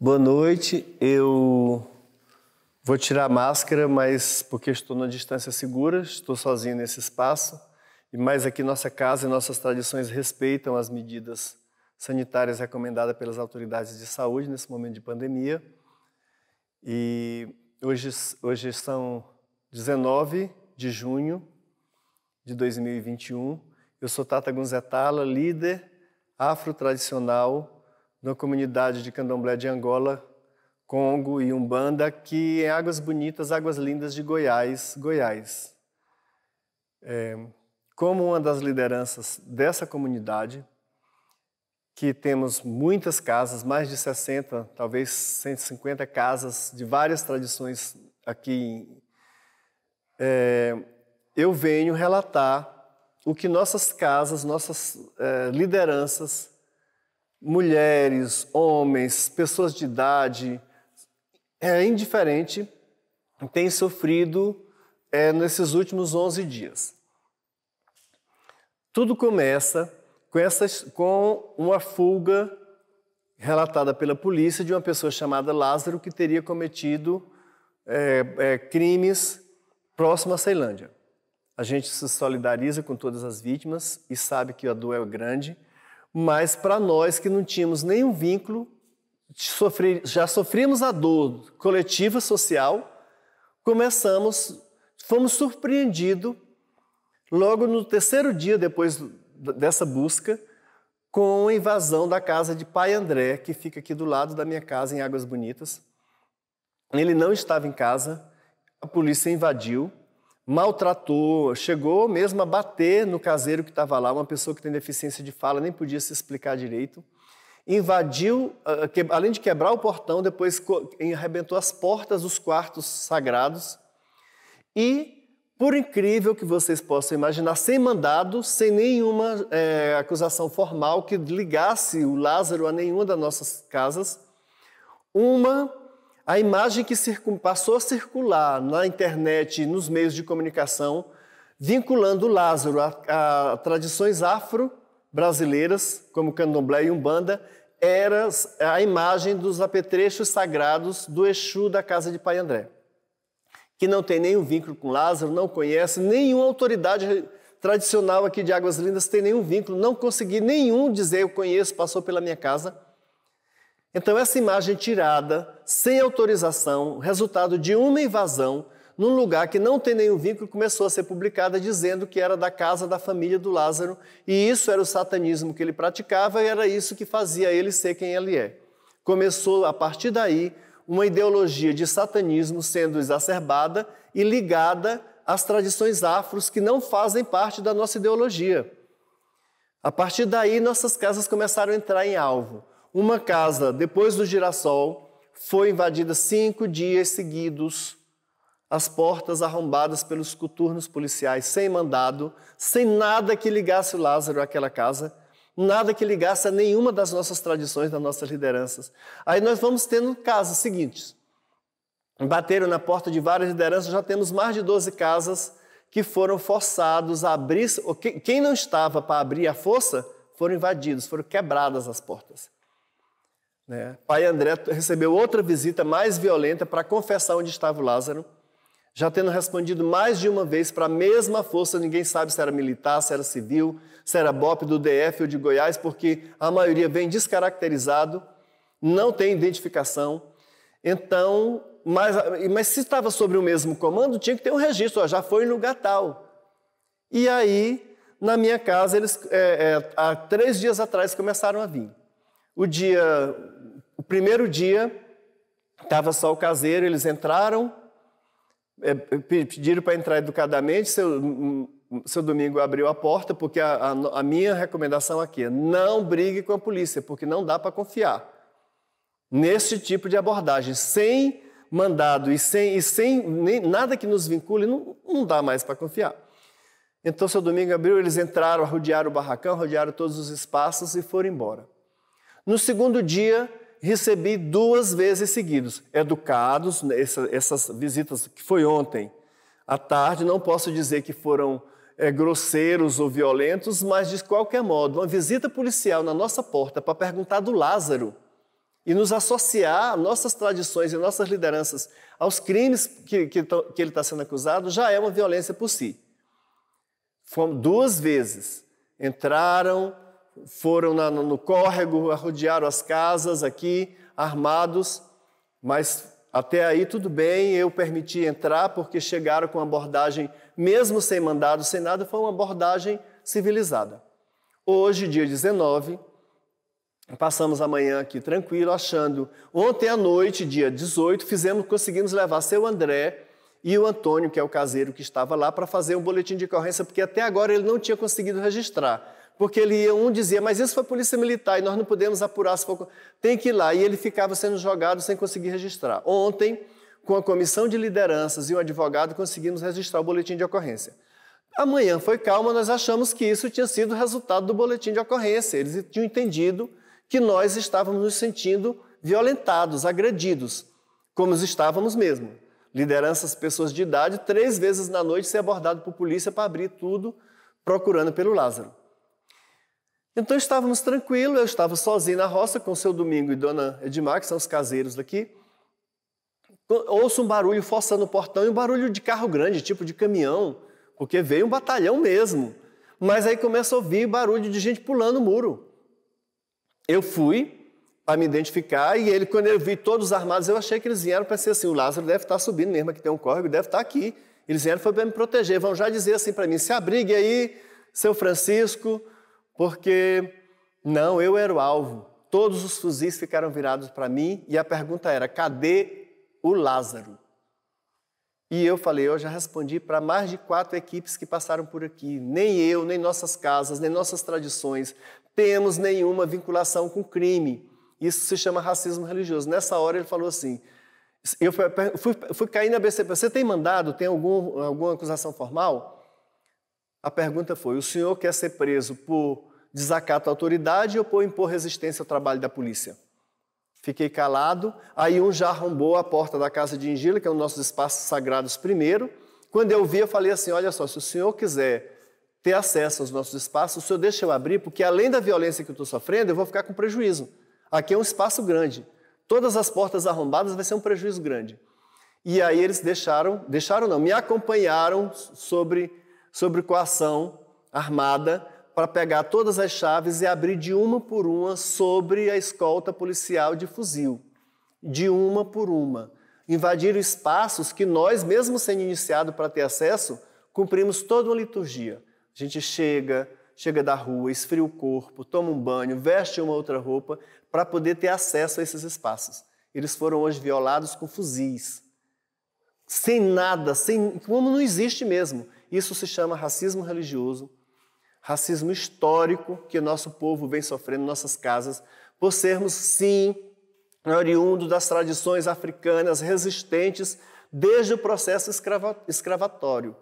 Boa noite. Eu vou tirar a máscara, mas porque estou na distância segura, estou sozinho nesse espaço. E mais aqui nossa casa e nossas tradições respeitam as medidas sanitárias recomendadas pelas autoridades de saúde nesse momento de pandemia. E hoje, hoje são 19 de junho de 2021. Eu sou Tata Gunzetala, líder afro-tradicional na comunidade de Candomblé de Angola, Congo e Umbanda, que em é Águas Bonitas, Águas Lindas de Goiás, Goiás. É, como uma das lideranças dessa comunidade, que temos muitas casas, mais de 60, talvez 150 casas de várias tradições aqui. É, eu venho relatar o que nossas casas, nossas é, lideranças mulheres, homens, pessoas de idade, é indiferente, tem sofrido é, nesses últimos 11 dias. Tudo começa com, essas, com uma fuga relatada pela polícia de uma pessoa chamada Lázaro que teria cometido é, é, crimes próximo à Ceilândia. A gente se solidariza com todas as vítimas e sabe que a dor é grande, mas para nós que não tínhamos nenhum vínculo, sofrer, já sofríamos a dor coletiva social, começamos, fomos surpreendidos logo no terceiro dia depois dessa busca com a invasão da casa de pai André, que fica aqui do lado da minha casa em Águas Bonitas. Ele não estava em casa, a polícia invadiu maltratou, chegou mesmo a bater no caseiro que estava lá, uma pessoa que tem deficiência de fala, nem podia se explicar direito. Invadiu, ah, além de quebrar o portão, depois arrebentou as portas dos quartos sagrados. E, por incrível que vocês possam imaginar, sem mandado, sem nenhuma é, acusação formal que ligasse o Lázaro a nenhuma das nossas casas, uma a imagem que passou a circular na internet e nos meios de comunicação, vinculando Lázaro a, a tradições afro-brasileiras, como candomblé e umbanda, era a imagem dos apetrechos sagrados do Exu da casa de Pai André, que não tem nenhum vínculo com Lázaro, não conhece, nenhuma autoridade tradicional aqui de Águas Lindas tem nenhum vínculo, não consegui nenhum dizer eu conheço, passou pela minha casa. Então, essa imagem tirada, sem autorização, resultado de uma invasão, num lugar que não tem nenhum vínculo, começou a ser publicada dizendo que era da casa da família do Lázaro, e isso era o satanismo que ele praticava e era isso que fazia ele ser quem ele é. Começou a partir daí uma ideologia de satanismo sendo exacerbada e ligada às tradições afros que não fazem parte da nossa ideologia. A partir daí, nossas casas começaram a entrar em alvo. Uma casa depois do girassol foi invadida cinco dias seguidos, as portas arrombadas pelos coturnos policiais, sem mandado, sem nada que ligasse o Lázaro àquela casa, nada que ligasse a nenhuma das nossas tradições, das nossas lideranças. Aí nós vamos tendo casos seguintes. Bateram na porta de várias lideranças, já temos mais de 12 casas que foram forçados a abrir, quem não estava para abrir a força, foram invadidos, foram quebradas as portas. Né? Pai André recebeu outra visita mais violenta para confessar onde estava o Lázaro, já tendo respondido mais de uma vez para a mesma força, ninguém sabe se era militar, se era civil, se era BOP do DF ou de Goiás, porque a maioria vem descaracterizado, não tem identificação. Então, mas, mas se estava sobre o mesmo comando, tinha que ter um registro, ó, já foi em lugar tal. E aí, na minha casa, eles, é, é, há três dias atrás, começaram a vir. O dia primeiro dia, estava só o caseiro, eles entraram, é, pediram para entrar educadamente, seu, hum, hum, seu domingo abriu a porta, porque a, a, a minha recomendação aqui é não brigue com a polícia, porque não dá para confiar nesse tipo de abordagem, sem mandado e sem, e sem nem, nada que nos vincule, não, não dá mais para confiar. Então, seu domingo abriu, eles entraram, rodearam o barracão, rodearam todos os espaços e foram embora. No segundo dia, recebi duas vezes seguidos, educados, né, essa, essas visitas que foi ontem à tarde, não posso dizer que foram é, grosseiros ou violentos, mas de qualquer modo, uma visita policial na nossa porta para perguntar do Lázaro e nos associar nossas tradições e nossas lideranças aos crimes que, que, que ele está sendo acusado já é uma violência por si. Fomos duas vezes. Entraram, foram na, no córrego, rodearam as casas aqui, armados, mas até aí tudo bem, eu permiti entrar porque chegaram com abordagem, mesmo sem mandado, sem nada, foi uma abordagem civilizada. Hoje, dia 19, passamos a manhã aqui tranquilo, achando. Ontem à noite, dia 18, fizemos, conseguimos levar seu André e o Antônio, que é o caseiro que estava lá, para fazer um boletim de ocorrência, porque até agora ele não tinha conseguido registrar porque ele ia, um dizia, mas isso foi polícia militar e nós não podemos apurar se for. Tem que ir lá. E ele ficava sendo jogado sem conseguir registrar. Ontem, com a comissão de lideranças e um advogado, conseguimos registrar o boletim de ocorrência. Amanhã foi calma, nós achamos que isso tinha sido resultado do boletim de ocorrência. Eles tinham entendido que nós estávamos nos sentindo violentados, agredidos, como estávamos mesmo. Lideranças, pessoas de idade, três vezes na noite ser abordado por polícia para abrir tudo procurando pelo Lázaro. Então estávamos tranquilos, eu estava sozinho na roça com o seu Domingo e Dona Edmar, que são os caseiros daqui. Ouço um barulho forçando o portão e um barulho de carro grande, tipo de caminhão, porque veio um batalhão mesmo. Mas aí começa a ouvir barulho de gente pulando o muro. Eu fui para me identificar e ele, quando eu vi todos armados, eu achei que eles vieram para ser assim: o Lázaro deve estar tá subindo mesmo, que tem um córrego, deve estar tá aqui. Eles vieram para me proteger, vão já dizer assim para mim: se abrigue aí, seu Francisco porque não, eu era o alvo. Todos os fuzis ficaram virados para mim e a pergunta era: cadê o Lázaro? E eu falei: eu já respondi para mais de quatro equipes que passaram por aqui. Nem eu, nem nossas casas, nem nossas tradições temos nenhuma vinculação com crime. Isso se chama racismo religioso. Nessa hora ele falou assim: eu fui, fui, fui cair na BCP, você tem mandado, tem algum, alguma acusação formal? A pergunta foi: o senhor quer ser preso por desacato à autoridade ou por impor resistência ao trabalho da polícia? Fiquei calado. Aí um já arrombou a porta da casa de Ingila, que é um dos nossos espaços sagrados primeiro. Quando eu vi, eu falei assim: olha só, se o senhor quiser ter acesso aos nossos espaços, o senhor deixa eu abrir, porque além da violência que eu estou sofrendo, eu vou ficar com prejuízo. Aqui é um espaço grande. Todas as portas arrombadas vai ser um prejuízo grande. E aí eles deixaram, deixaram não, me acompanharam sobre sobre coação armada para pegar todas as chaves e abrir de uma por uma sobre a escolta policial de fuzil, de uma por uma. Invadiram espaços que nós, mesmo sendo iniciado para ter acesso, cumprimos toda uma liturgia. A gente chega, chega da rua, esfria o corpo, toma um banho, veste uma outra roupa para poder ter acesso a esses espaços. Eles foram hoje violados com fuzis. Sem nada, sem como não existe mesmo. Isso se chama racismo religioso, racismo histórico que nosso povo vem sofrendo em nossas casas, por sermos, sim, oriundo das tradições africanas resistentes desde o processo escrava, escravatório.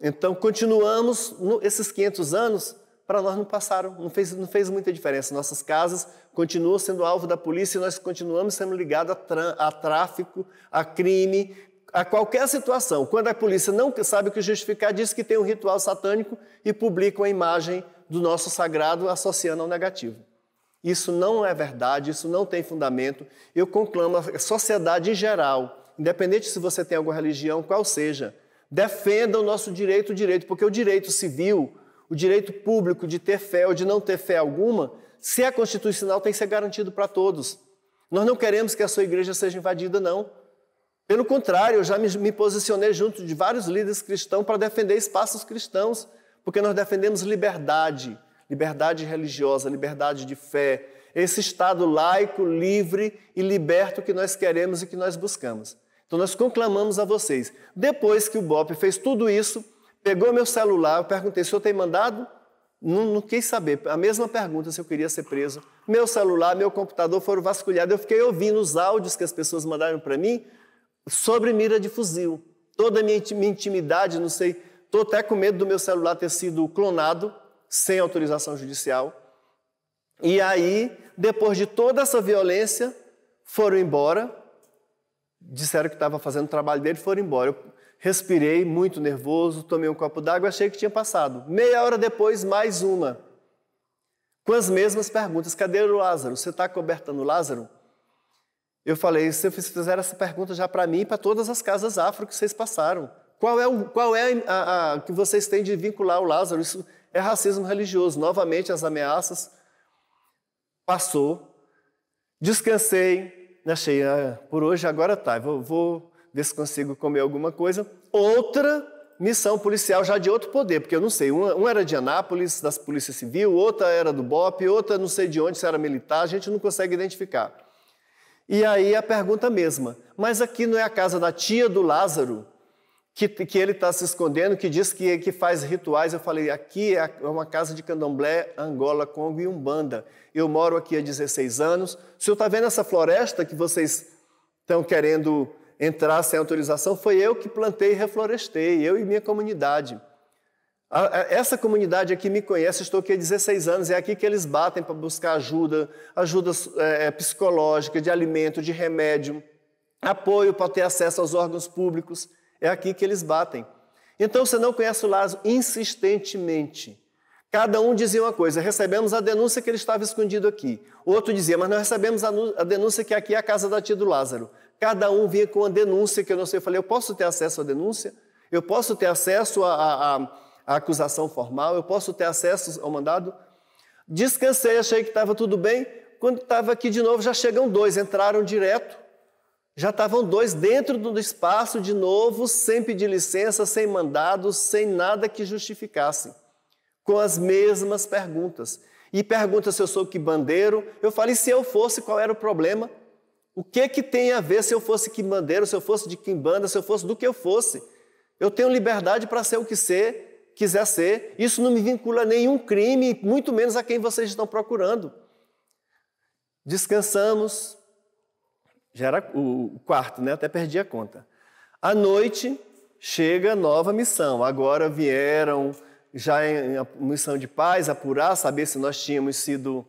Então, continuamos no, esses 500 anos, para nós não passaram, não fez, não fez muita diferença. Nossas casas continuam sendo alvo da polícia e nós continuamos sendo ligados a, a tráfico, a crime, a qualquer situação. Quando a polícia não sabe o que justificar, diz que tem um ritual satânico e publica a imagem do nosso sagrado associando ao negativo. Isso não é verdade, isso não tem fundamento. Eu conclamo a sociedade em geral, independente se você tem alguma religião, qual seja, defenda o nosso direito, o direito, porque o direito civil, o direito público de ter fé ou de não ter fé alguma, se é constitucional, tem que ser garantido para todos. Nós não queremos que a sua igreja seja invadida, não. Pelo contrário, eu já me, me posicionei junto de vários líderes cristãos para defender espaços cristãos, porque nós defendemos liberdade, liberdade religiosa, liberdade de fé, esse Estado laico, livre e liberto que nós queremos e que nós buscamos. Então nós conclamamos a vocês. Depois que o BOP fez tudo isso, pegou meu celular, eu perguntei, o senhor tem mandado? Não, não, quis saber. A mesma pergunta se eu queria ser preso. Meu celular, meu computador foram vasculhados. Eu fiquei ouvindo os áudios que as pessoas mandaram para mim, sobre mira de fuzil. Toda a minha intimidade, não sei, estou até com medo do meu celular ter sido clonado sem autorização judicial. E aí, depois de toda essa violência, foram embora, disseram que estava fazendo o trabalho dele, foram embora. Eu respirei muito nervoso, tomei um copo d'água, achei que tinha passado. Meia hora depois, mais uma. Com as mesmas perguntas: cadê o Lázaro? Você está cobertando o Lázaro? Eu falei, se eu fizer essa pergunta já para mim e para todas as casas afro que vocês passaram. Qual é, o, qual é a, a, que vocês têm de vincular o Lázaro? Isso é racismo religioso. Novamente, as ameaças. Passou. Descansei. Achei, ah, por hoje agora tá. Vou, vou ver se consigo comer alguma coisa. Outra missão policial já de outro poder, porque eu não sei, um, era de Anápolis, das Polícia Civil, outra era do BOP, outra não sei de onde, se era militar, a gente não consegue identificar. E aí a pergunta é mesma: mas aqui não é a casa da tia do Lázaro, que, que ele está se escondendo, que diz que, que faz rituais? Eu falei: aqui é, é uma casa de candomblé, Angola, Congo e Umbanda. Eu moro aqui há 16 anos. O senhor está vendo essa floresta que vocês estão querendo entrar sem autorização? Foi eu que plantei e reflorestei, eu e minha comunidade. Essa comunidade aqui me conhece, estou aqui há 16 anos, é aqui que eles batem para buscar ajuda, ajuda é, é, psicológica, de alimento, de remédio, apoio para ter acesso aos órgãos públicos. É aqui que eles batem. Então você não conhece o Lázaro insistentemente. Cada um dizia uma coisa, recebemos a denúncia que ele estava escondido aqui. O outro dizia, mas nós recebemos a denúncia que aqui é a casa da tia do Lázaro. Cada um vinha com a denúncia que eu não sei. Eu falei, eu posso ter acesso à denúncia? Eu posso ter acesso a, a, a a acusação formal, eu posso ter acesso ao mandado. Descansei, achei que estava tudo bem. Quando estava aqui de novo, já chegam dois, entraram direto. Já estavam dois dentro do espaço de novo, sem pedir licença, sem mandado, sem nada que justificasse, com as mesmas perguntas. E pergunta se eu sou que bandeiro. Eu falei, se eu fosse, qual era o problema? O que que tem a ver se eu fosse que bandeiro se eu fosse de banda, se eu fosse do que eu fosse? Eu tenho liberdade para ser o que ser, quiser ser, isso não me vincula a nenhum crime, muito menos a quem vocês estão procurando. Descansamos, já era o quarto, né? Até perdi a conta. À noite chega nova missão. Agora vieram já em missão de paz, apurar, saber se nós tínhamos sido,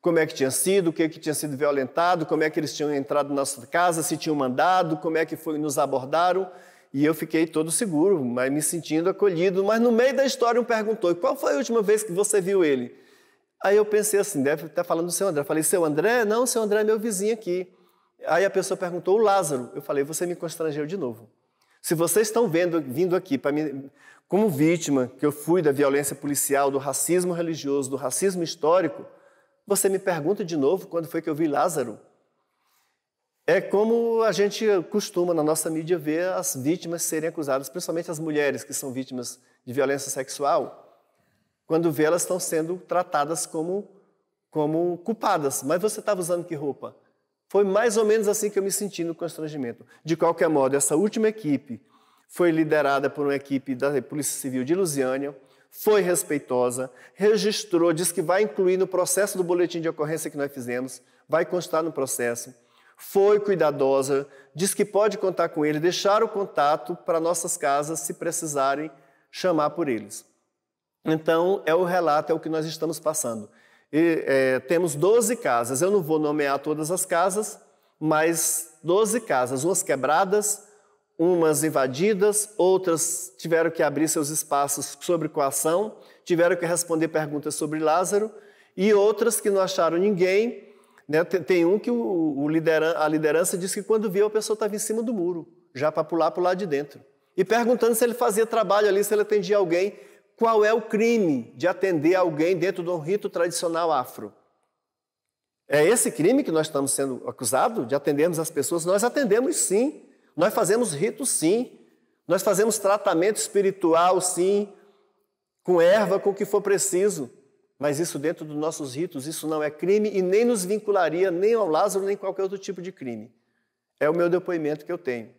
como é que tinha sido, o que, é que tinha sido violentado, como é que eles tinham entrado na nossa casa, se tinham mandado, como é que foi, nos abordaram e eu fiquei todo seguro, mas me sentindo acolhido. Mas no meio da história, um perguntou: qual foi a última vez que você viu ele? Aí eu pensei assim: deve estar falando do seu André. Eu falei: seu André? Não, seu André é meu vizinho aqui. Aí a pessoa perguntou: o Lázaro? Eu falei: você me constrangeu de novo. Se vocês estão vendo, vindo aqui para mim, como vítima que eu fui da violência policial, do racismo religioso, do racismo histórico, você me pergunta de novo quando foi que eu vi Lázaro? É como a gente costuma na nossa mídia ver as vítimas serem acusadas, principalmente as mulheres que são vítimas de violência sexual, quando vê elas estão sendo tratadas como como culpadas. Mas você estava usando que roupa? Foi mais ou menos assim que eu me senti no constrangimento. De qualquer modo, essa última equipe foi liderada por uma equipe da Polícia Civil de Lusiânia, foi respeitosa, registrou, disse que vai incluir no processo do boletim de ocorrência que nós fizemos, vai constar no processo foi cuidadosa, diz que pode contar com ele, deixar o contato para nossas casas se precisarem chamar por eles. Então, é o relato, é o que nós estamos passando. E, é, temos 12 casas, eu não vou nomear todas as casas, mas 12 casas, umas quebradas, umas invadidas, outras tiveram que abrir seus espaços sobre coação, tiveram que responder perguntas sobre Lázaro, e outras que não acharam ninguém, né? Tem, tem, um que o, o lideran a liderança disse que quando viu a pessoa estava em cima do muro, já para pular para o lado de dentro. E perguntando se ele fazia trabalho ali, se ele atendia alguém. Qual é o crime de atender alguém dentro de um rito tradicional afro? É esse crime que nós estamos sendo acusados de atendermos as pessoas? Nós atendemos sim, nós fazemos rito sim, nós fazemos tratamento espiritual sim, com erva, com o que for preciso. Mas isso dentro dos nossos ritos, isso não é crime e nem nos vincularia nem ao Lázaro nem qualquer outro tipo de crime. É o meu depoimento que eu tenho.